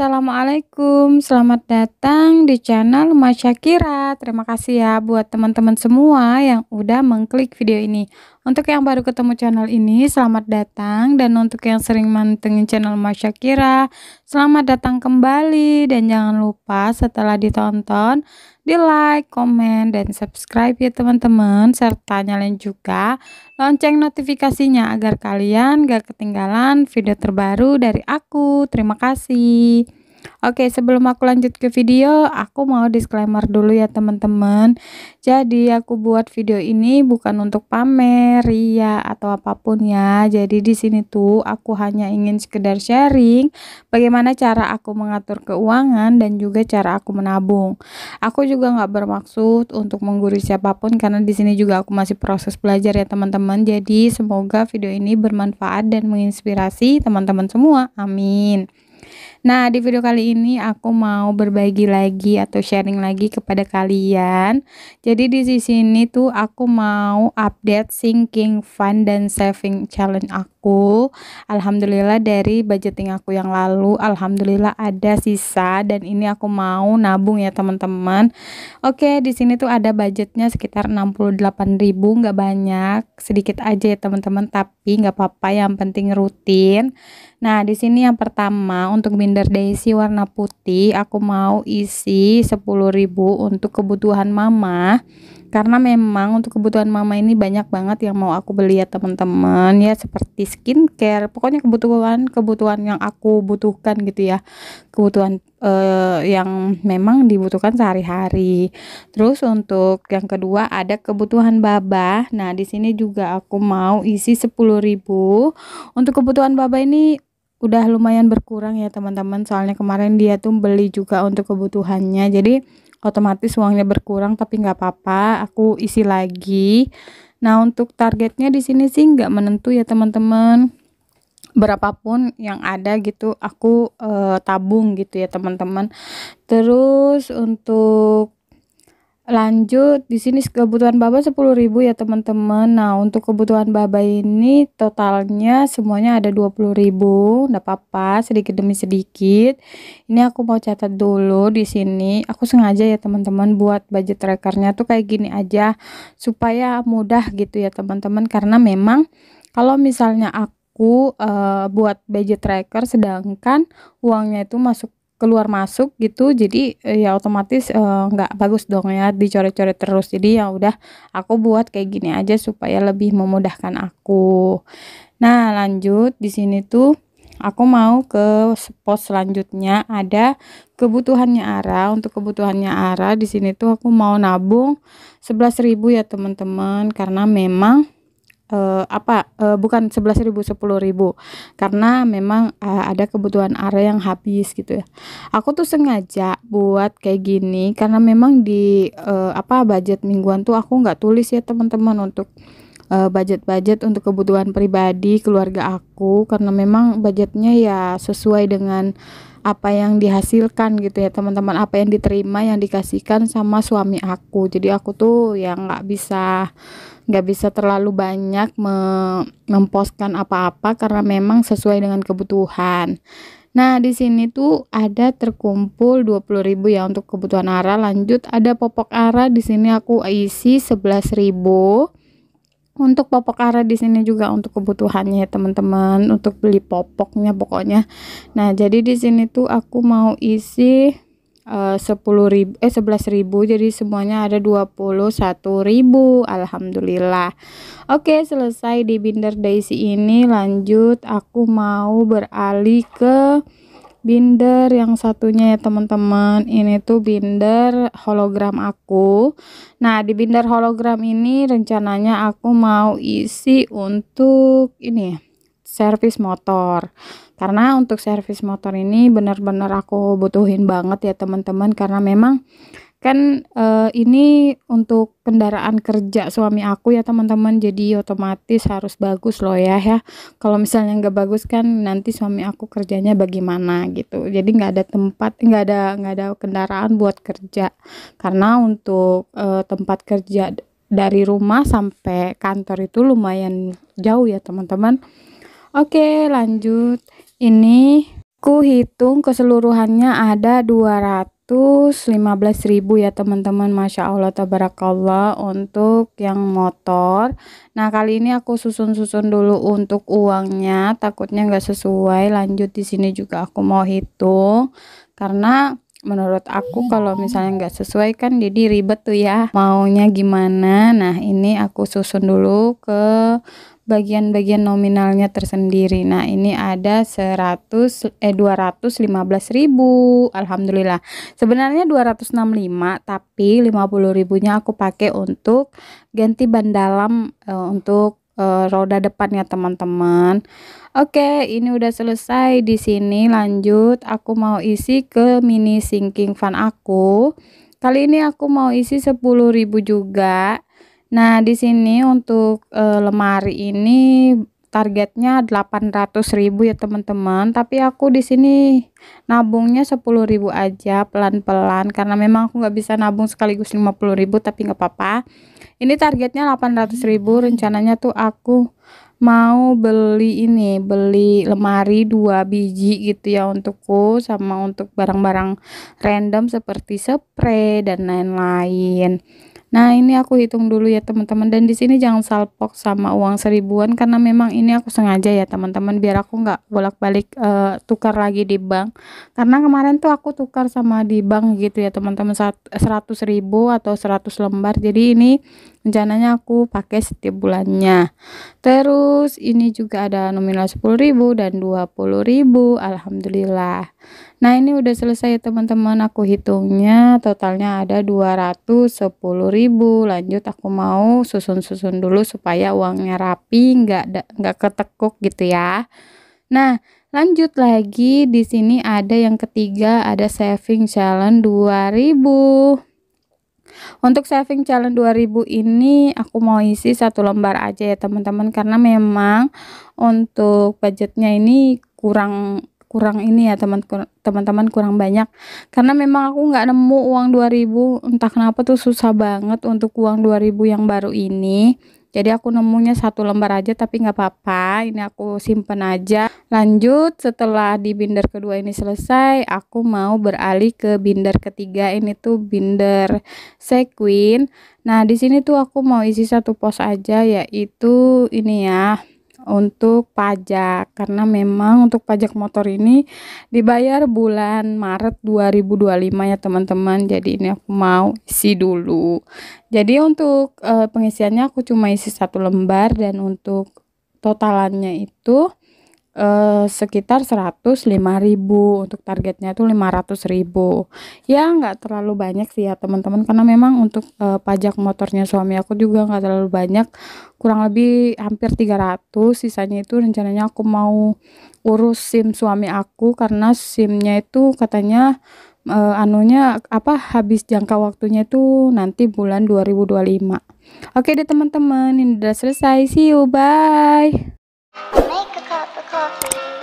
Assalamualaikum, selamat datang di channel Masyakira. Terima kasih ya buat teman-teman semua yang udah mengklik video ini. Untuk yang baru ketemu channel ini, selamat datang. Dan untuk yang sering mantengin channel Masyakira, selamat datang kembali. Dan jangan lupa setelah ditonton, di like, komen, dan subscribe ya teman-teman serta nyalain juga lonceng notifikasinya agar kalian gak ketinggalan video terbaru dari aku. Terima kasih. Oke, sebelum aku lanjut ke video, aku mau disclaimer dulu ya teman-teman. Jadi aku buat video ini bukan untuk pamer, ya atau apapun ya. Jadi di sini tuh aku hanya ingin sekedar sharing bagaimana cara aku mengatur keuangan dan juga cara aku menabung. Aku juga nggak bermaksud untuk menggurui siapapun karena di sini juga aku masih proses belajar ya teman-teman. Jadi semoga video ini bermanfaat dan menginspirasi teman-teman semua. Amin. Nah, di video kali ini aku mau berbagi lagi atau sharing lagi kepada kalian. Jadi di sini tuh aku mau update sinking fund dan saving challenge aku aku alhamdulillah dari budgeting aku yang lalu alhamdulillah ada sisa dan ini aku mau nabung ya teman-teman oke di sini tuh ada budgetnya sekitar 68.000 nggak banyak sedikit aja ya teman-teman tapi nggak apa-apa yang penting rutin nah di sini yang pertama untuk binder daisy warna putih aku mau isi 10.000 untuk kebutuhan mama karena memang untuk kebutuhan mama ini banyak banget yang mau aku beli ya teman-teman ya seperti skincare, pokoknya kebutuhan-kebutuhan yang aku butuhkan gitu ya. Kebutuhan uh, yang memang dibutuhkan sehari-hari. Terus untuk yang kedua ada kebutuhan baba. Nah, di sini juga aku mau isi 10.000. Untuk kebutuhan baba ini udah lumayan berkurang ya teman-teman soalnya kemarin dia tuh beli juga untuk kebutuhannya jadi otomatis uangnya berkurang tapi nggak apa-apa aku isi lagi Nah, untuk targetnya di sini sih nggak menentu ya, teman-teman. Berapapun yang ada gitu, aku e, tabung gitu ya, teman-teman. Terus untuk lanjut di sini kebutuhan baba 10.000 ya teman-teman nah untuk kebutuhan baba ini totalnya semuanya ada 20.000 enggak apa-apa sedikit demi sedikit ini aku mau catat dulu di sini aku sengaja ya teman-teman buat budget trackernya tuh kayak gini aja supaya mudah gitu ya teman-teman karena memang kalau misalnya aku uh, buat budget tracker sedangkan uangnya itu masuk keluar masuk gitu jadi eh, ya otomatis eh, nggak uh, bagus dong ya dicoret-coret terus jadi ya udah aku buat kayak gini aja supaya lebih memudahkan aku nah lanjut di sini tuh aku mau ke spot selanjutnya ada kebutuhannya Ara untuk kebutuhannya Ara di sini tuh aku mau nabung 11.000 ya teman-teman karena memang uh, apa uh, bukan 11.000 10.000 karena memang uh, ada kebutuhan area yang habis gitu ya. Aku tuh sengaja buat kayak gini karena memang di uh, apa budget mingguan tuh aku nggak tulis ya teman-teman untuk budget-budget budget -budget untuk kebutuhan pribadi keluarga aku karena memang budgetnya ya sesuai dengan apa yang dihasilkan gitu ya teman-teman apa yang diterima yang dikasihkan sama suami aku jadi aku tuh ya nggak bisa nggak bisa terlalu banyak me memposkan apa-apa karena memang sesuai dengan kebutuhan Nah, di sini tuh ada terkumpul 20.000 ya untuk kebutuhan ARA. Lanjut ada popok ARA di sini aku isi 11.000 untuk popok arah di sini juga untuk kebutuhannya ya teman-teman untuk beli popoknya pokoknya nah jadi di sini tuh aku mau isi eh, sepuluh ribu eh sebelas ribu jadi semuanya ada dua puluh satu ribu alhamdulillah oke selesai di binder daisy ini lanjut aku mau beralih ke binder yang satunya ya teman-teman ini tuh binder hologram aku nah di binder hologram ini rencananya aku mau isi untuk ini servis motor karena untuk servis motor ini benar-benar aku butuhin banget ya teman-teman karena memang kan uh, ini untuk kendaraan kerja suami aku ya teman-teman jadi otomatis harus bagus loh ya ya kalau misalnya nggak bagus kan nanti suami aku kerjanya bagaimana gitu jadi nggak ada tempat nggak ada nggak ada kendaraan buat kerja karena untuk uh, tempat kerja dari rumah sampai kantor itu lumayan jauh ya teman-teman oke lanjut ini ku hitung keseluruhannya ada 200 ribu ya teman-teman Masya Allah tabarakallah untuk yang motor nah kali ini aku susun-susun dulu untuk uangnya takutnya nggak sesuai lanjut di sini juga aku mau hitung karena menurut aku kalau misalnya nggak sesuai kan jadi ribet tuh ya maunya gimana nah ini aku susun dulu ke bagian-bagian nominalnya tersendiri nah ini ada 100 eh 215 ribu Alhamdulillah sebenarnya 265 tapi 50 ribunya aku pakai untuk ganti ban dalam e, eh, untuk Eh, roda depannya teman-teman. Oke, ini udah selesai di sini. Lanjut, aku mau isi ke mini sinking fan aku. Kali ini aku mau isi 10.000 juga. Nah, di sini untuk e, lemari ini targetnya 800 ribu ya teman-teman tapi aku di sini nabungnya 10 ribu aja pelan-pelan karena memang aku nggak bisa nabung sekaligus 50 ribu tapi nggak apa-apa ini targetnya 800 ribu rencananya tuh aku mau beli ini beli lemari dua biji gitu ya untukku sama untuk barang-barang random seperti spray dan lain-lain Nah, ini aku hitung dulu ya teman-teman dan di sini jangan salpok sama uang seribuan karena memang ini aku sengaja ya teman-teman biar aku nggak bolak-balik uh, tukar lagi di bank. Karena kemarin tuh aku tukar sama di bank gitu ya teman-teman 100 ribu atau 100 lembar. Jadi ini rencananya aku pakai setiap bulannya terus ini juga ada nominal 10.000 dan 20.000 Alhamdulillah nah ini udah selesai teman-teman aku hitungnya totalnya ada 210.000 lanjut aku mau susun-susun dulu supaya uangnya rapi nggak nggak ketekuk gitu ya nah Lanjut lagi di sini ada yang ketiga ada saving challenge 2000 untuk saving challenge 2000 ini aku mau isi satu lembar aja ya teman-teman karena memang untuk budgetnya ini kurang kurang ini ya teman-teman kurang banyak karena memang aku nggak nemu uang 2000 entah kenapa tuh susah banget untuk uang 2000 yang baru ini jadi aku nemunya satu lembar aja tapi nggak apa-apa ini aku simpen aja lanjut setelah di binder kedua ini selesai aku mau beralih ke binder ketiga ini tuh binder sequin nah di sini tuh aku mau isi satu pos aja yaitu ini ya untuk pajak karena memang untuk pajak motor ini dibayar bulan Maret 2025 ya teman-teman jadi ini aku mau isi dulu jadi untuk e, pengisiannya aku cuma isi satu lembar dan untuk totalannya itu eh, sekitar 105.000 untuk targetnya itu 500.000 ya nggak terlalu banyak sih ya teman-teman karena memang untuk eh, pajak motornya suami aku juga nggak terlalu banyak kurang lebih hampir 300 sisanya itu rencananya aku mau urus SIM suami aku karena SIMnya itu katanya Uh, anunya apa habis jangka waktunya itu nanti bulan 2025 Oke deh teman-teman, ini udah selesai. See you, bye. coffee.